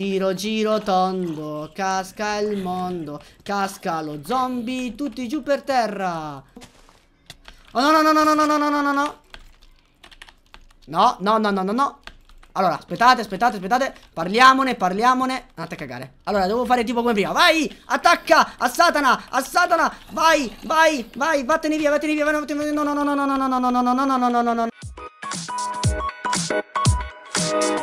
Giro giro tondo, casca il mondo, casca lo zombie, tutti giù per terra. Oh no no no no no no no no no no no. No, no, no, no, no, no. Allora, aspettate, aspettate, aspettate. Parliamone, parliamone. Andate a cagare. Allora, devo fare tipo come prima. Vai! Attacca! A Satana! A Satana! Vai! Vai! Vai! Vattene via, vattene via, vattene via. No, no, no, no, no, no, no, no, no, no, no, no, no, no, no, no.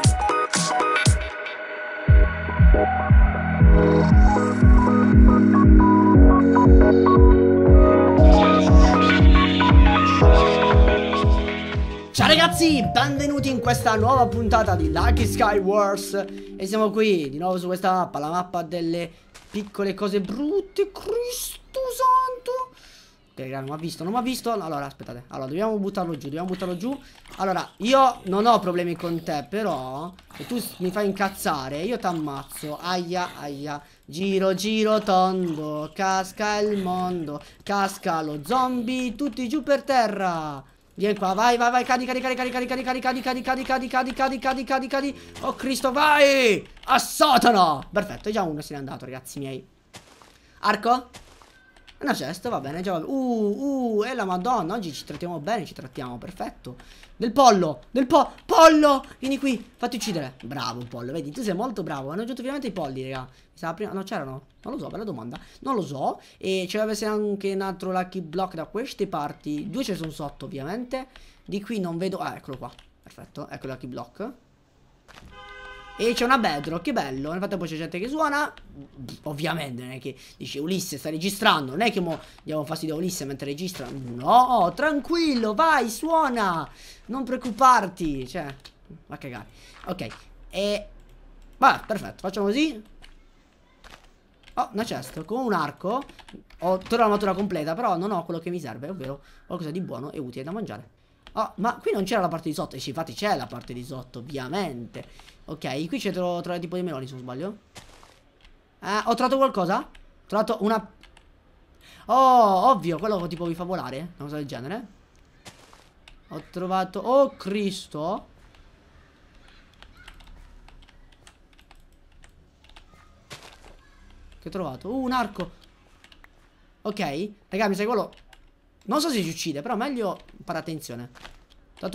Ciao ragazzi, benvenuti in questa nuova puntata di Lucky Sky Wars E siamo qui di nuovo su questa mappa, la mappa delle piccole cose brutte, Cristo santo Ok, raga, non mi ha visto, non mi ha visto. Allora, aspettate. Allora, dobbiamo buttarlo giù, dobbiamo buttarlo giù. Allora, io non ho problemi con te, però... Se tu mi fai incazzare, io ti ammazzo. Aia, aia. Giro, giro, tondo. Casca il mondo. Casca lo zombie. Tutti giù per terra. Vieni qua, vai, vai, vai, cadi, cadi, cadi, cadi, cadi, cadi, cadi, cadi, cadi, cadi, cadi, cadi, cadi, cadi, cadi, cadi. Oh Cristo, vai! A Satana! Perfetto, già uno se n'è andato, ragazzi miei. Arco? Una cesta, va bene, già va bene. Uh, uh, e la madonna, oggi ci trattiamo bene, ci trattiamo, perfetto. Del pollo, del po pollo, vieni qui, fatti uccidere. Bravo pollo, vedi, tu sei molto bravo. Hanno aggiunto finalmente i polli, raga. Mi sa prima, no, c'erano? Non lo so, bella domanda. Non lo so. E ci deve anche un altro lucky block da queste parti. Due ce ne sono sotto, ovviamente. Di qui non vedo, ah, eccolo qua. Perfetto, ecco il lucky block. E c'è una bedrock, che bello. Nel frattempo c'è gente che suona. Ovviamente, non è che dice Ulisse sta registrando. Non è che mo diamo fastidio a Ulisse mentre registra. No, tranquillo, vai, suona. Non preoccuparti. Cioè, va a cagare. Ok. E... Va, perfetto, facciamo così. Oh, una cesta con un arco. Ho tutta matura completa, però non ho quello che mi serve, ovvero qualcosa di buono e utile da mangiare. Oh, ma qui non c'era la parte di sotto. E sì, infatti c'è la parte di sotto, ovviamente. Ok, qui c'è trovato tipo di meloni, se non sbaglio. Eh, ho trovato qualcosa? Ho trovato una... Oh, ovvio, quello tipo vi fa volare, una cosa del genere. Ho trovato... Oh, Cristo! Che ho trovato? Uh, un arco! Ok, raga, mi sa quello non so se ci uccide, però meglio fare attenzione. Ho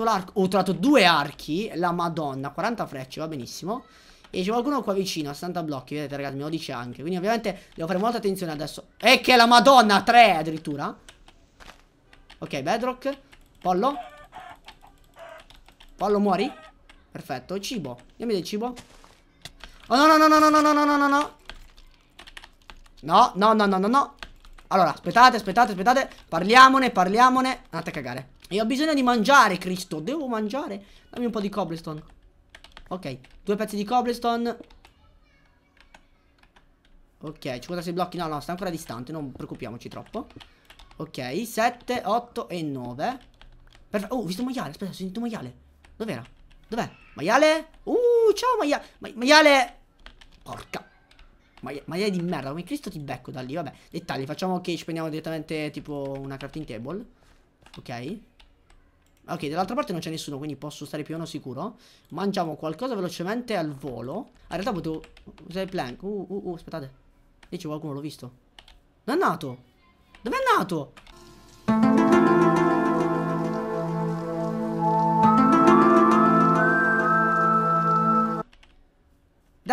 trovato due archi, la madonna, 40 frecce, va benissimo. E c'è qualcuno qua vicino, a 60 blocchi, vedete ragazzi, me lo dice anche. Quindi ovviamente devo fare molta attenzione adesso. E che la madonna, 3 addirittura. Ok, bedrock. Pollo. Pollo muori? Perfetto, cibo. Dammi del cibo. Oh no no no no no no no no no no no. No, no, no, no, no, no. Allora, aspettate, aspettate, aspettate. Parliamone, parliamone. Andate a cagare. Io ho bisogno di mangiare, Cristo. Devo mangiare. Dammi un po' di cobblestone. Ok, due pezzi di cobblestone. Ok, 56 blocchi. No, no, sta ancora distante. Non preoccupiamoci troppo. Ok, 7, 8 e 9. Perfetto. Oh, ho visto maiale. Aspetta, ho sentito maiale. Dov'era? Dov'è? Maiale? Uh, ciao maiale. Ma maiale. Porca Maglia, di merda, come Cristo ti becco da lì, vabbè. Dettagli, facciamo che ci prendiamo direttamente tipo una crafting table. Ok. Ok, dall'altra parte non c'è nessuno, quindi posso stare più o meno sicuro. Mangiamo qualcosa velocemente al volo. Ah, in realtà potevo usare il plank. Uh, uh, uh, aspettate. Lì c'è qualcuno, l'ho visto. Non è nato. Dov'è nato?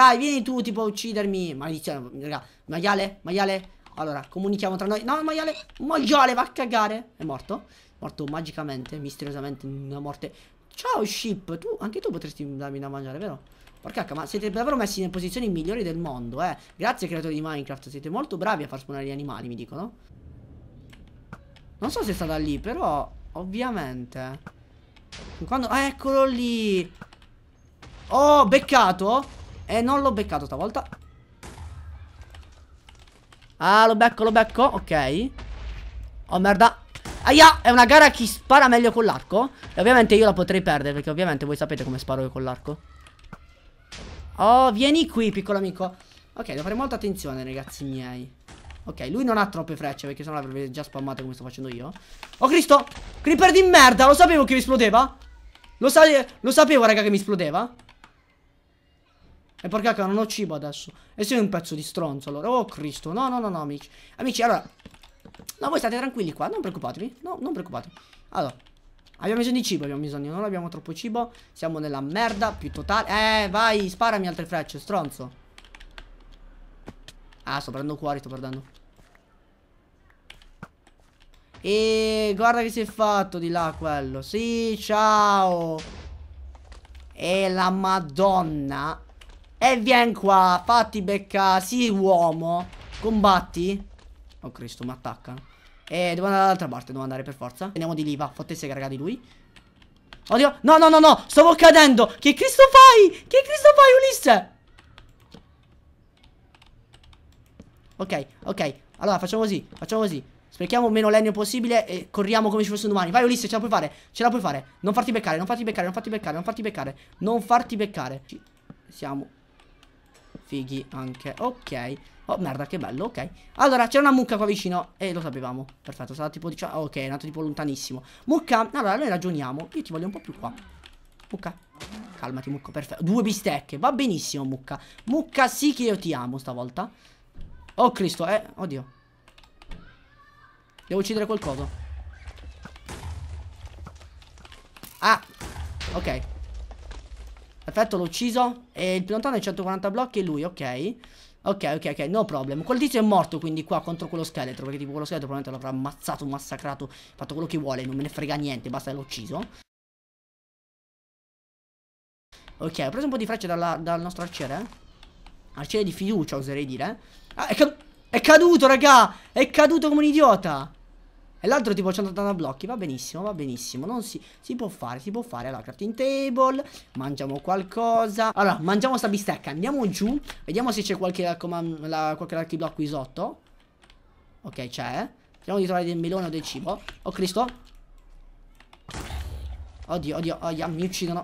dai, vieni tu, tipo, a uccidermi. Maledizione, raga. Maiale, maiale. Allora, comunichiamo tra noi. No, maiale, maiale, va a cagare. È morto. Morto magicamente, misteriosamente, una morte. Ciao, ship. Tu, anche tu potresti darmi da mangiare, vero? Porca cacca, ma siete davvero messi in posizioni migliori del mondo, eh. Grazie, creatori di Minecraft. Siete molto bravi a far spawnare gli animali, mi dicono. Non so se è stata lì, però... Ovviamente. Quando... Ah, eccolo lì! Oh, beccato! E non l'ho beccato stavolta Ah lo becco lo becco Ok Oh merda Aia è una gara a chi spara meglio con l'arco E ovviamente io la potrei perdere Perché ovviamente voi sapete come sparo io con l'arco Oh vieni qui piccolo amico Ok devo fare molta attenzione ragazzi miei Ok, lui non ha troppe frecce perché sennò l'avrebbe già spammato come sto facendo io. Oh Cristo! Creeper di merda, lo sapevo che mi esplodeva. Lo, sa lo sapevo, raga, che mi esplodeva. E porca cacca, non ho cibo adesso. E sei un pezzo di stronzo, allora. Oh, Cristo. No, no, no, no, amici. Amici, allora... No, voi state tranquilli qua, non preoccupatevi. No, non preoccupatevi. Allora... Abbiamo bisogno di cibo, abbiamo bisogno. Non abbiamo troppo cibo. Siamo nella merda più totale. Eh, vai, sparami altre frecce, stronzo. Ah, sto prendendo cuori, sto perdendo. E guarda che si è fatto di là quello. Sì, ciao. E la madonna. E vien qua, fatti beccare. Sì, uomo. Combatti. Oh Cristo, mi attaccano. E eh, devo andare dall'altra parte, devo andare per forza. Andiamo di lì, va. Fottesse cagare di lui. Oddio. No, no, no, no. Stavo cadendo. Che Cristo fai? Che Cristo fai, Ulisse? Ok, ok. Allora, facciamo così, facciamo così. Sprechiamo meno legno possibile e corriamo come ci fosse domani. Vai Ulisse, ce la puoi fare. Ce la puoi fare. Non farti beccare, non farti beccare, non farti beccare, non farti beccare. Non farti beccare. Ci siamo fighi anche Ok Oh merda che bello ok Allora c'è una mucca qua vicino E eh, lo sapevamo Perfetto sarà tipo diciamo Ok è nato tipo lontanissimo Mucca Allora noi ragioniamo Io ti voglio un po' più qua Mucca Calmati mucca perfetto Due bistecche Va benissimo mucca Mucca sì che io ti amo stavolta Oh Cristo eh Oddio Devo uccidere qualcosa Ah Ok Perfetto, l'ho ucciso. E il lontano è 140 blocchi e lui, ok. Ok, ok, ok, no problem. Quel tizio è morto quindi qua contro quello scheletro, perché tipo quello scheletro probabilmente l'avrà ammazzato, massacrato, fatto quello che vuole, non me ne frega niente, basta che l'ho ucciso. Ok, ho preso un po' di frecce dalla, dal nostro arciere. Arciere di fiducia, oserei dire. Ah, è, ca è caduto, raga! È caduto come un idiota! E l'altro tipo 180 blocchi, va benissimo, va benissimo Non si, si può fare, si può fare Allora, crafting table, mangiamo qualcosa Allora, mangiamo sta bistecca Andiamo giù, vediamo se c'è qualche la, Qualche altro blocco qui sotto Ok, c'è Cerchiamo di trovare del melone o del cibo Oh Cristo Oddio, oddio, oddio, mi uccidono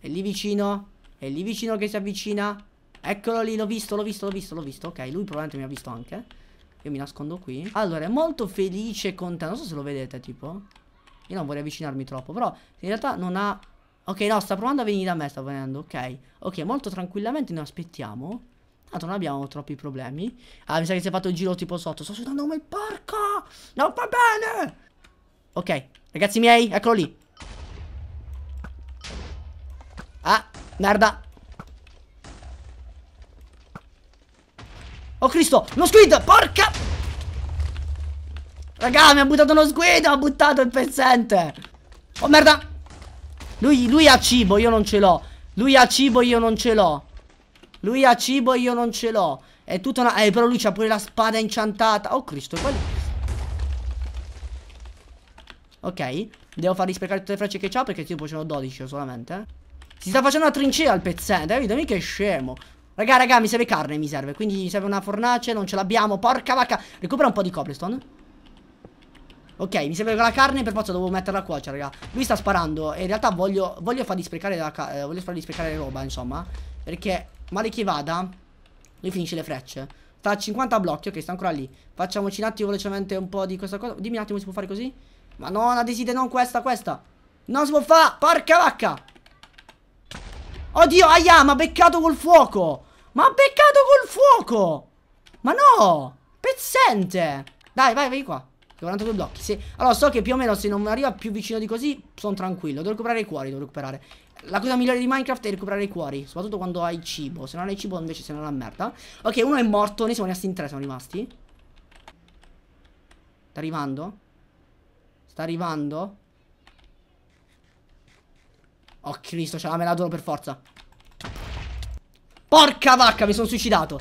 È lì vicino. È lì vicino che si avvicina. Eccolo lì, l'ho visto, l'ho visto, l'ho visto, l'ho visto. Ok, lui probabilmente mi ha visto anche. Io mi nascondo qui. Allora, è molto felice e contento. Non so se lo vedete, tipo. Io non vorrei avvicinarmi troppo, però in realtà non ha... Ok, no, sta provando a venire da me, sta venendo, ok. Ok, molto tranquillamente noi aspettiamo. Tanto non abbiamo troppi problemi. Ah, mi sa che si è fatto il giro tipo sotto. Sto sudando come il porco! Non va bene! Ok, ragazzi miei, eccolo lì. Merda. Oh Cristo, lo squid, porca. Raga, mi ha buttato uno squid, ha buttato il pezzente. Oh merda. Lui, lui ha cibo, io non ce l'ho. Lui ha cibo, io non ce l'ho. Lui ha cibo, io non ce l'ho. È tutta una... Eh, però lui c'ha pure la spada inciantata. Oh Cristo, quello... Ok Devo fargli sprecare tutte le frecce che c'ha Perché tipo ce ne ho 12 solamente si sta facendo una trincea al pezzente, capito? Mica è scemo. Raga, raga, mi serve carne, mi serve. Quindi mi serve una fornace, non ce l'abbiamo. Porca vacca. Recupera un po' di cobblestone. Ok, mi serve la carne, per forza devo metterla a cuocere, raga. Lui sta sparando e in realtà voglio, voglio fargli sprecare la eh, voglio fargli sprecare la roba, insomma. Perché, male che vada, lui finisce le frecce. Sta a 50 blocchi, ok, sta ancora lì. Facciamoci un attimo velocemente un po' di questa cosa. Dimmi un attimo, si può fare così? Ma no, la deside, non questa, questa. Non si può fare, porca vacca. Oddio, aia, ma ha beccato col fuoco Ma ha beccato col fuoco Ma no Pezzente Dai, vai, vai qua 42 blocchi, sì Allora, so che più o meno se non arriva più vicino di così Sono tranquillo Devo recuperare i cuori, devo recuperare la cosa migliore di Minecraft è recuperare i cuori Soprattutto quando hai cibo Se non hai cibo invece sei una merda Ok uno è morto Noi siamo rimasti in tre siamo rimasti Sta arrivando Sta arrivando Oh Cristo, ce cioè, la me la dono per forza Porca vacca, mi sono suicidato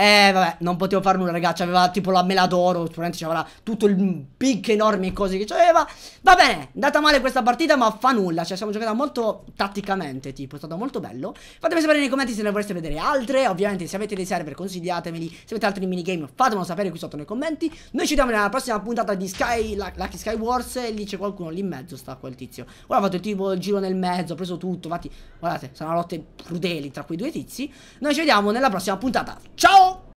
eh, vabbè, non potevo fare nulla, ragazzi. Aveva tipo la mela d'oro. Sicuramente c'aveva tutto il big enorme cose che c'aveva. Va bene, andata male questa partita, ma fa nulla. Cioè, siamo giocati molto tatticamente. Tipo, è stato molto bello. Fatemi sapere nei commenti se ne vorreste vedere altre. Ovviamente, se avete dei server, consigliatemeli. Se avete altri minigame, fatemelo sapere qui sotto nei commenti. Noi ci vediamo nella prossima puntata di Sky, Lucky Sky Wars. E lì c'è qualcuno lì in mezzo, sta quel tizio. Ora ho fatto tipo il giro nel mezzo, ho preso tutto. Infatti, guardate, sono lotte crudeli tra quei due tizi. Noi ci vediamo nella prossima puntata. Ciao!